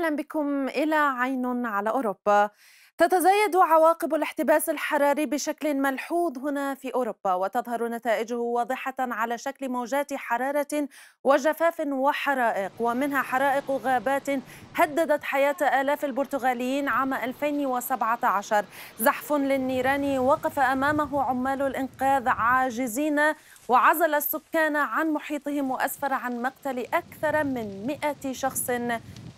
أهلا بكم إلى عين على أوروبا تتزايد عواقب الاحتباس الحراري بشكل ملحوظ هنا في اوروبا وتظهر نتائجه واضحه على شكل موجات حراره وجفاف وحرائق ومنها حرائق غابات هددت حياه الاف البرتغاليين عام 2017 زحف للنيران وقف امامه عمال الانقاذ عاجزين وعزل السكان عن محيطهم واسفر عن مقتل اكثر من 100 شخص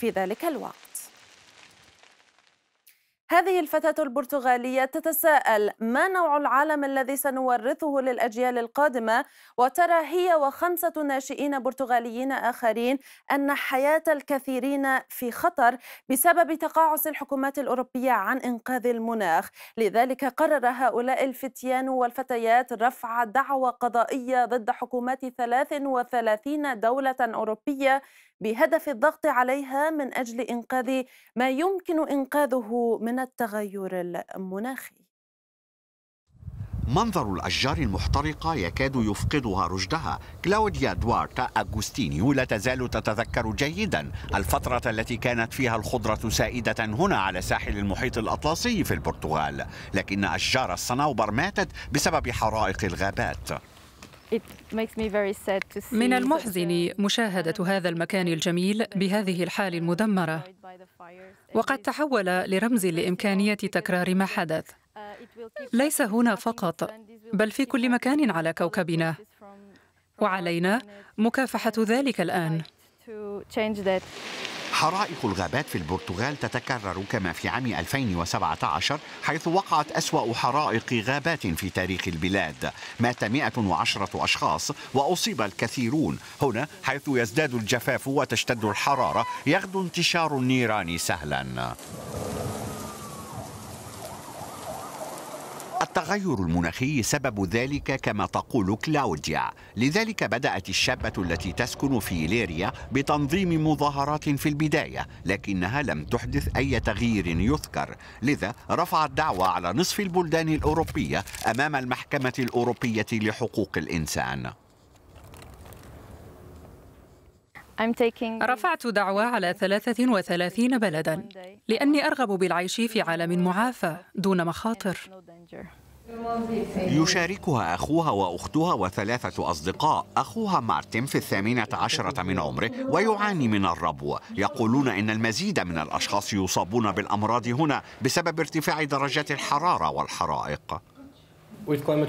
في ذلك الوقت هذه الفتاة البرتغالية تتساءل ما نوع العالم الذي سنورثه للأجيال القادمة وترى هي وخمسة ناشئين برتغاليين آخرين أن حياة الكثيرين في خطر بسبب تقاعس الحكومات الأوروبية عن إنقاذ المناخ لذلك قرر هؤلاء الفتيان والفتيات رفع دعوى قضائية ضد حكومات 33 دولة أوروبية بهدف الضغط عليها من اجل انقاذ ما يمكن انقاذه من التغير المناخي منظر الأشجار المحترقة يكاد يفقدها رشدها كلاوديا دوارتا أغوستينيو لا تزال تتذكر جيدا الفترة التي كانت فيها الخضرة سائدة هنا على ساحل المحيط الأطلسي في البرتغال لكن أشجار الصنوبر ماتت بسبب حرائق الغابات من المحزن مشاهدة هذا المكان الجميل بهذه الحال المدمرة وقد تحول لرمز لإمكانية تكرار ما حدث ليس هنا فقط بل في كل مكان على كوكبنا وعلينا مكافحة ذلك الآن حرائق الغابات في البرتغال تتكرر كما في عام 2017 حيث وقعت أسوأ حرائق غابات في تاريخ البلاد مات 110 أشخاص وأصيب الكثيرون هنا حيث يزداد الجفاف وتشتد الحرارة يغدو انتشار النيران سهلا التغير المناخي سبب ذلك كما تقول كلاوديا لذلك بدأت الشابة التي تسكن في ليريا بتنظيم مظاهرات في البداية لكنها لم تحدث أي تغيير يذكر لذا رفعت دعوى على نصف البلدان الأوروبية أمام المحكمة الأوروبية لحقوق الإنسان رفعت دعوى على 33 بلدا لأني أرغب بالعيش في عالم معافى دون مخاطر يشاركها أخوها وأختها وثلاثة أصدقاء أخوها مارتن في الثامنة عشرة من عمره ويعاني من الربو يقولون إن المزيد من الأشخاص يصابون بالأمراض هنا بسبب ارتفاع درجات الحرارة والحرائق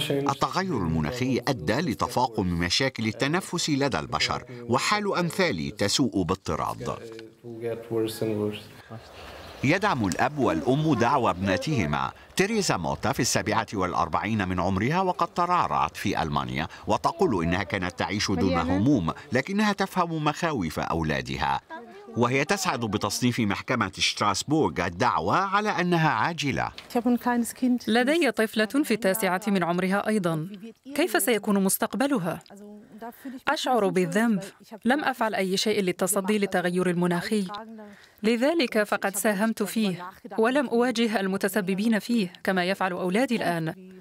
التغير المناخي أدى لتفاقم مشاكل التنفس لدى البشر وحال أمثالي تسوء باضطراد يدعم الأب والأم دعوى ابنتهما تيريزا موتا في السابعة والأربعين من عمرها وقد ترعرعت في ألمانيا وتقول إنها كانت تعيش دون هموم لكنها تفهم مخاوف أولادها وهي تسعد بتصنيف محكمة شتراسبورغ الدعوى على أنها عاجلة لدي طفلة في التاسعة من عمرها أيضا كيف سيكون مستقبلها؟ أشعر بالذنب لم أفعل أي شيء للتصدي للتغير المناخي لذلك فقد ساهمت فيه ولم أواجه المتسببين فيه كما يفعل أولادي الآن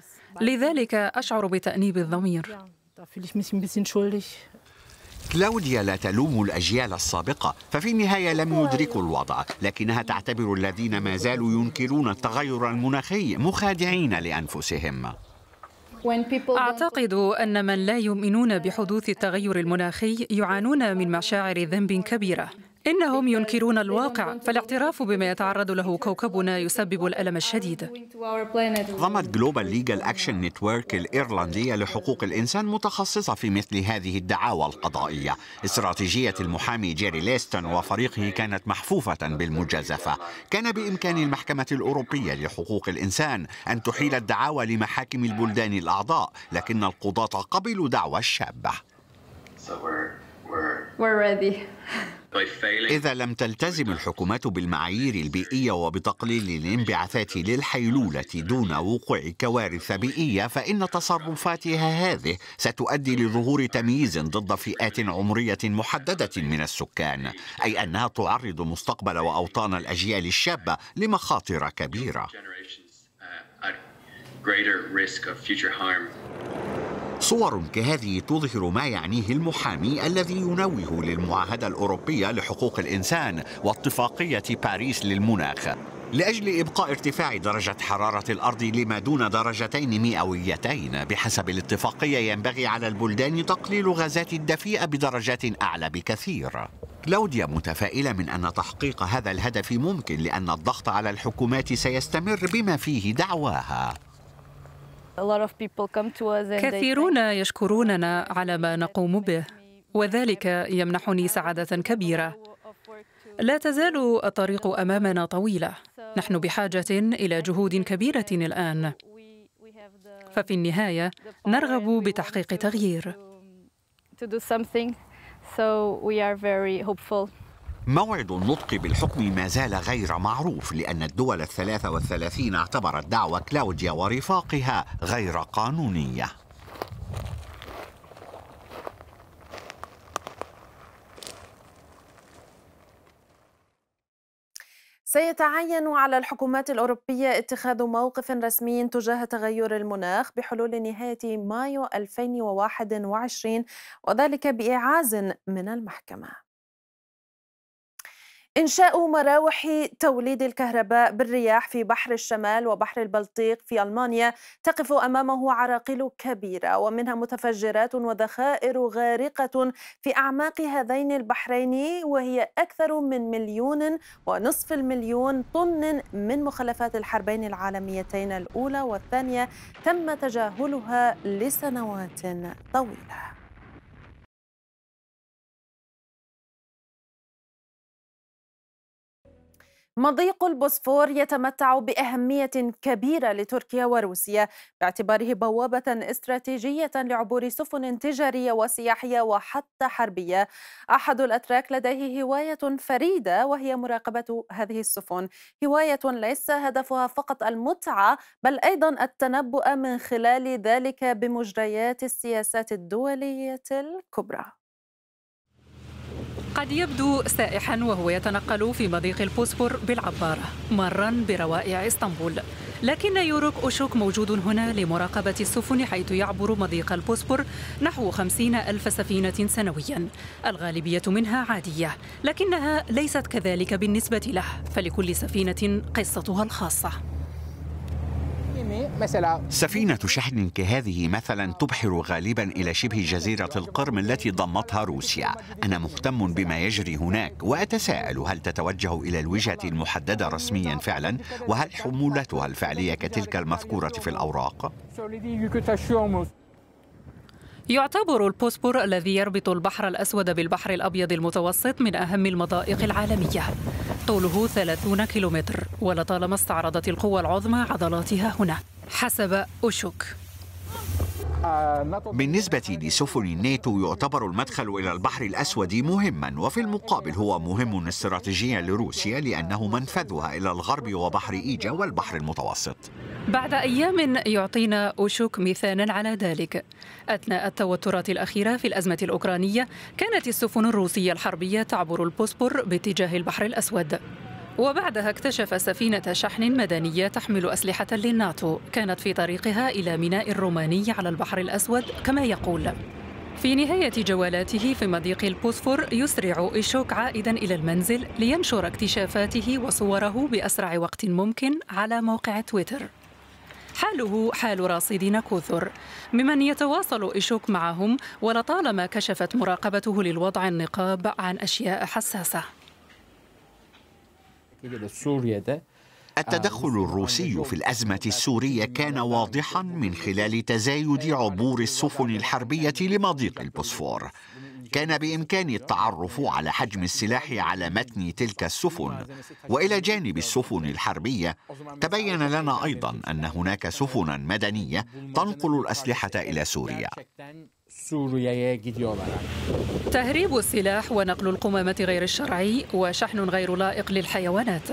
لذلك أشعر بتأنيب الضمير كلاوديا لا تلوم الأجيال السابقة ففي النهاية لم يدركوا الوضع لكنها تعتبر الذين ما زالوا ينكرون التغير المناخي مخادعين لأنفسهم أعتقد أن من لا يؤمنون بحدوث التغير المناخي يعانون من مشاعر ذنب كبيرة إنهم ينكرون الواقع فالاعتراف بما يتعرض له كوكبنا يسبب الألم الشديد ضمت جلوبال ليجال أكشن نتورك الإيرلندية لحقوق الإنسان متخصصة في مثل هذه الدعاوى القضائية استراتيجية المحامي جيري ليستون وفريقه كانت محفوفة بالمجازفة كان بإمكان المحكمة الأوروبية لحقوق الإنسان أن تحيل الدعاوى لمحاكم البلدان الأعضاء لكن القضاة قبلوا دعوى الشابة إذا لم تلتزم الحكومات بالمعايير البيئية وبتقليل الانبعاثات للحيلولة دون وقوع كوارث بيئية فإن تصرفاتها هذه ستؤدي لظهور تمييز ضد فئات عمرية محددة من السكان أي أنها تعرض مستقبل وأوطان الأجيال الشابة لمخاطر كبيرة. صور كهذه تظهر ما يعنيه المحامي الذي ينوه للمعاهدة الأوروبية لحقوق الإنسان واتفاقية باريس للمناخ لأجل إبقاء ارتفاع درجة حرارة الأرض لما دون درجتين مئويتين بحسب الاتفاقية ينبغي على البلدان تقليل غازات الدفيئة بدرجات أعلى بكثير كلاوديا متفائلة من أن تحقيق هذا الهدف ممكن لأن الضغط على الحكومات سيستمر بما فيه دعواها كثيرون يشكروننا على ما نقوم به وذلك يمنحني سعاده كبيره لا تزال الطريق امامنا طويله نحن بحاجه الى جهود كبيره الان ففي النهايه نرغب بتحقيق تغيير So we are very hopeful. موعد النطق بالحكم ما زال غير معروف لأن الدول الثلاثة والثلاثين اعتبرت دعوى كلاوديا ورفاقها غير قانونية سيتعين على الحكومات الأوروبية اتخاذ موقف رسمي تجاه تغير المناخ بحلول نهاية مايو 2021 وذلك بإعاز من المحكمة إنشاء مراوح توليد الكهرباء بالرياح في بحر الشمال وبحر البلطيق في ألمانيا تقف أمامه عراقيل كبيرة ومنها متفجرات وذخائر غارقة في أعماق هذين البحرين وهي أكثر من مليون ونصف المليون طن من مخلفات الحربين العالميتين الأولى والثانية تم تجاهلها لسنوات طويلة مضيق البوسفور يتمتع بأهمية كبيرة لتركيا وروسيا باعتباره بوابة استراتيجية لعبور سفن تجارية وسياحية وحتى حربية أحد الأتراك لديه هواية فريدة وهي مراقبة هذه السفن هواية ليس هدفها فقط المتعة بل أيضا التنبؤ من خلال ذلك بمجريات السياسات الدولية الكبرى قد يبدو سائحا وهو يتنقل في مضيق البوسفور بالعبارة مرا بروائع اسطنبول لكن يورك أوشوك موجود هنا لمراقبة السفن حيث يعبر مضيق البوسفور نحو خمسين ألف سفينة سنويا الغالبية منها عادية لكنها ليست كذلك بالنسبة له فلكل سفينة قصتها الخاصة يعني سفينة شحن كهذه مثلا تبحر غالبا إلى شبه جزيرة القرم التي ضمتها روسيا أنا مهتم بما يجري هناك وأتساءل هل تتوجه إلى الوجهة المحددة رسميا فعلا وهل حمولتها الفعلية كتلك المذكورة في الأوراق؟ يعتبر البوسبور الذي يربط البحر الأسود بالبحر الأبيض المتوسط من أهم المضائق العالمية طوله 30 كيلومتر ولطالما استعرضت القوى العظمى عضلاتها هنا حسب أوشوك بالنسبة لسفن الناتو يعتبر المدخل إلى البحر الأسود مهما وفي المقابل هو مهم استراتيجيا لروسيا لأنه منفذها إلى الغرب وبحر إيجا والبحر المتوسط بعد أيام يعطينا أشوك مثالا على ذلك أثناء التوترات الأخيرة في الأزمة الأوكرانية كانت السفن الروسية الحربية تعبر البوسبور باتجاه البحر الأسود وبعدها اكتشف سفينة شحن مدنية تحمل أسلحة للناتو كانت في طريقها إلى ميناء الروماني على البحر الأسود كما يقول في نهاية جولاته في مضيق البوسفور يسرع إيشوك عائدا إلى المنزل لينشر اكتشافاته وصوره بأسرع وقت ممكن على موقع تويتر حاله حال راصدين كثر ممن يتواصل إيشوك معهم ولطالما كشفت مراقبته للوضع النقاب عن أشياء حساسة التدخل آه، الروسي في الأزمة السورية كان واضحا من خلال تزايد عبور السفن الحربية لمضيق البوسفور كان بإمكاني التعرف على حجم السلاح على متن تلك السفن وإلى جانب السفن الحربية تبين لنا أيضا أن هناك سفنا مدنية تنقل الأسلحة إلى سوريا تهريب السلاح ونقل القمامة غير الشرعي وشحن غير لائق للحيوانات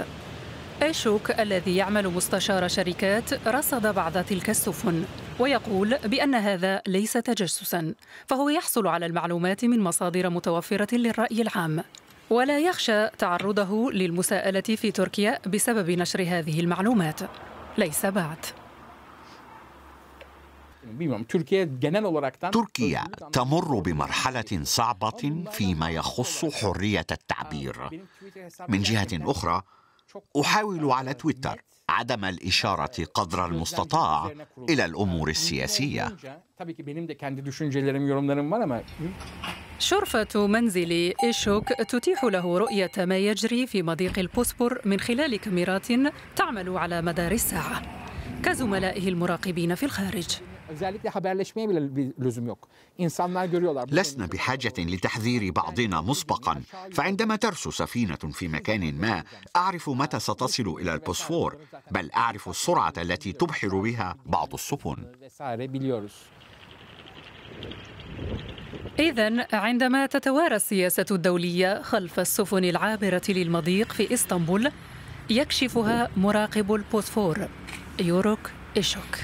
أشوك الذي يعمل مستشار شركات رصد بعض تلك السفن ويقول بأن هذا ليس تجسسا فهو يحصل على المعلومات من مصادر متوفرة للرأي العام ولا يخشى تعرضه للمساءلة في تركيا بسبب نشر هذه المعلومات ليس بعد تركيا تمر بمرحلة صعبة فيما يخص حرية التعبير من جهة أخرى أحاول على تويتر عدم الإشارة قدر المستطاع إلى الأمور السياسية شرفة منزل إيشوك تتيح له رؤية ما يجري في مضيق البوسبور من خلال كاميرات تعمل على مدار الساعة كزملائه المراقبين في الخارج لسنا بحاجة لتحذير بعضنا مسبقا فعندما ترسو سفينة في مكان ما أعرف متى ستصل إلى البوسفور بل أعرف السرعة التي تبحر بها بعض السفن إذا عندما تتوارى السياسة الدولية خلف السفن العابرة للمضيق في إسطنبول يكشفها مراقب البوسفور يوروك إيشوك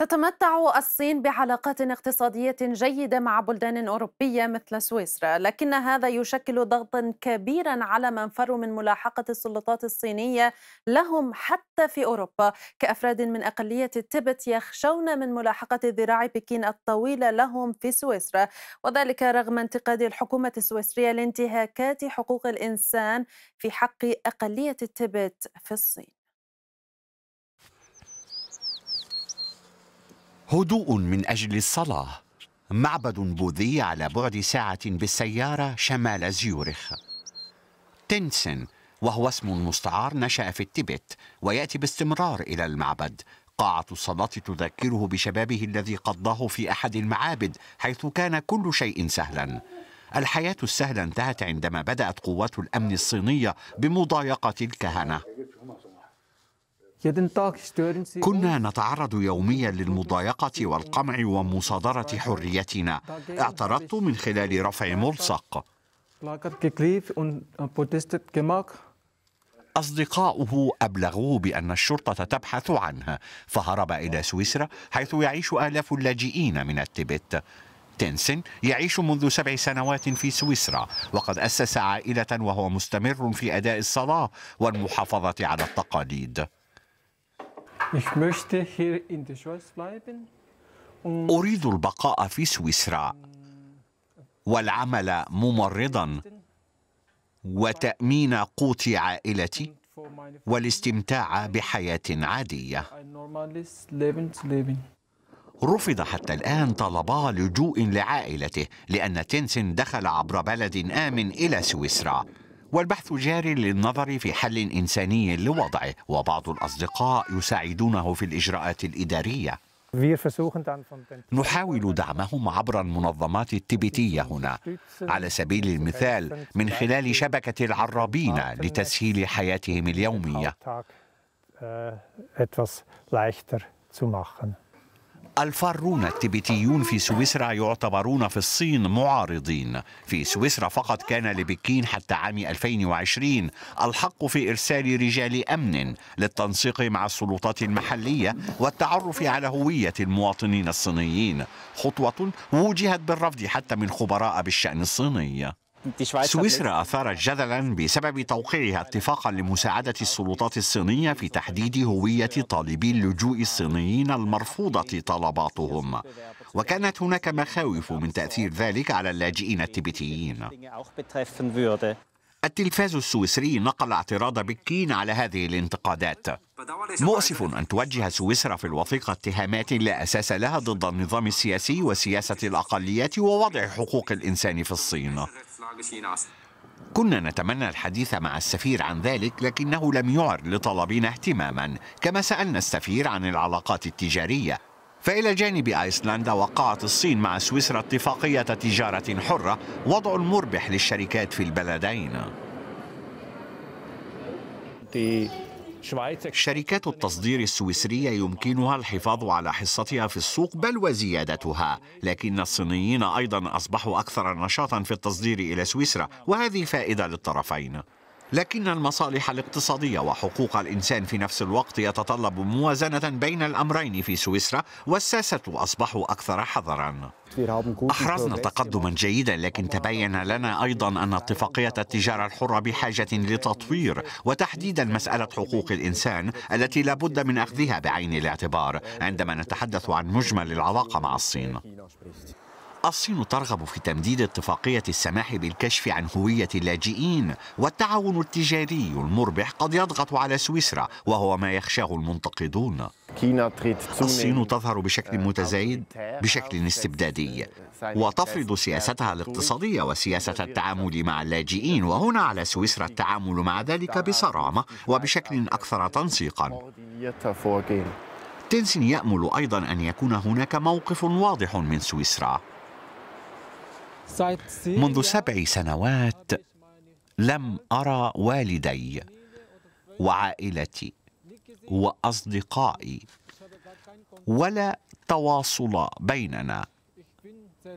تتمتع الصين بعلاقات اقتصادية جيدة مع بلدان أوروبية مثل سويسرا، لكن هذا يشكل ضغطا كبيرا على من فروا من ملاحقة السلطات الصينية لهم حتى في أوروبا، كأفراد من أقلية التبت يخشون من ملاحقة ذراع بكين الطويلة لهم في سويسرا، وذلك رغم انتقاد الحكومة السويسرية لانتهاكات حقوق الإنسان في حق أقلية التبت في الصين. هدوء من أجل الصلاة معبد بوذي على بعد ساعة بالسيارة شمال زيورخ تنسن وهو اسم مستعار نشأ في التبت ويأتي باستمرار إلى المعبد قاعة الصلاة تذكره بشبابه الذي قضاه في أحد المعابد حيث كان كل شيء سهلا الحياة السهلة انتهت عندما بدأت قوات الأمن الصينية بمضايقة الكهنة كنا نتعرض يوميا للمضايقة والقمع ومصادرة حريتنا اعترضت من خلال رفع ملصق أصدقاؤه أبلغوه بأن الشرطة تبحث عنه فهرب إلى سويسرا حيث يعيش آلاف اللاجئين من التبت تنسن يعيش منذ سبع سنوات في سويسرا وقد أسس عائلة وهو مستمر في أداء الصلاة والمحافظة على التقاليد أريد البقاء في سويسرا والعمل ممرضا وتأمين قوت عائلتي والاستمتاع بحياة عادية رفض حتى الآن طلبا لجوء لعائلته لأن تنسن دخل عبر بلد آمن إلى سويسرا والبحث جاري للنظر في حل إنساني لوضعه وبعض الأصدقاء يساعدونه في الإجراءات الإدارية نحاول دعمهم عبر المنظمات التبتية هنا على سبيل المثال من خلال شبكة العرابين لتسهيل حياتهم اليومية äh, etwas leichter zu machen. الفارون التبتيون في سويسرا يعتبرون في الصين معارضين في سويسرا فقط كان لبكين حتى عام 2020 الحق في إرسال رجال أمن للتنسيق مع السلطات المحلية والتعرف على هوية المواطنين الصينيين خطوة وجهت بالرفض حتى من خبراء بالشأن الصيني سويسرا أثارت جدلا بسبب توقيعها اتفاقا لمساعدة السلطات الصينية في تحديد هوية طالبي اللجوء الصينيين المرفوضة طلباتهم وكانت هناك مخاوف من تأثير ذلك على اللاجئين التبتيين التلفاز السويسري نقل اعتراض بكين على هذه الانتقادات مؤسف أن توجه سويسرا في الوثيقة اتهامات لا أساس لها ضد النظام السياسي وسياسة الأقليات ووضع حقوق الإنسان في الصين كنا نتمنى الحديث مع السفير عن ذلك لكنه لم يعر لطلبنا اهتماما كما سألنا السفير عن العلاقات التجارية فإلى جانب أيسلندا وقعت الصين مع سويسرا اتفاقية تجارة حرة وضع مربح للشركات في البلدين شركات التصدير السويسرية يمكنها الحفاظ على حصتها في السوق بل وزيادتها لكن الصينيين أيضا أصبحوا أكثر نشاطا في التصدير إلى سويسرا وهذه فائدة للطرفين لكن المصالح الاقتصادية وحقوق الإنسان في نفس الوقت يتطلب موازنة بين الأمرين في سويسرا والساسة أصبحوا أكثر حذرا أحرزنا تقدما جيدا لكن تبين لنا أيضا أن اتفاقية التجارة الحرة بحاجة لتطوير وتحديدا مسألة حقوق الإنسان التي لا بد من أخذها بعين الاعتبار عندما نتحدث عن مجمل العلاقة مع الصين الصين ترغب في تمديد اتفاقية السماح بالكشف عن هوية اللاجئين والتعاون التجاري المربح قد يضغط على سويسرا وهو ما يخشاه المنتقدون الصين تظهر بشكل آه، متزايد بشكل استبدادي وتفرض سياستها آه، الاقتصادية وسياسة التعامل مع اللاجئين وهنا على سويسرا التعامل مع ذلك بصرامة وبشكل أكثر تنسيقا تنسين يأمل أيضا أن يكون هناك موقف واضح من سويسرا منذ سبع سنوات لم أرى والدي وعائلتي وأصدقائي ولا تواصل بيننا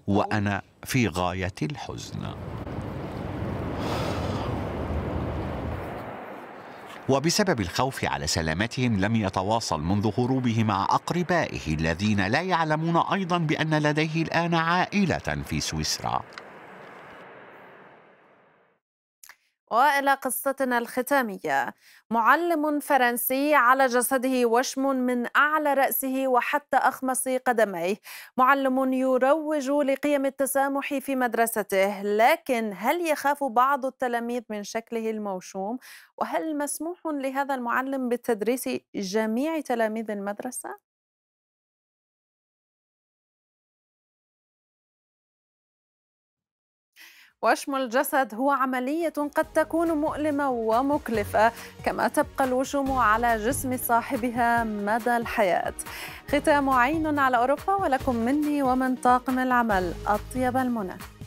وأنا في غاية الحزن وبسبب الخوف على سلامتهم لم يتواصل منذ هروبه مع أقربائه الذين لا يعلمون أيضا بأن لديه الآن عائلة في سويسرا والى قصتنا الختاميه معلم فرنسي على جسده وشم من اعلى راسه وحتى اخمص قدميه معلم يروج لقيم التسامح في مدرسته لكن هل يخاف بعض التلاميذ من شكله الموشوم وهل مسموح لهذا المعلم بالتدريس جميع تلاميذ المدرسه وشم الجسد هو عملية قد تكون مؤلمة ومكلفة كما تبقى الوشم على جسم صاحبها مدى الحياة ختام عين على أوروبا ولكم مني ومن طاقم العمل أطيب المنى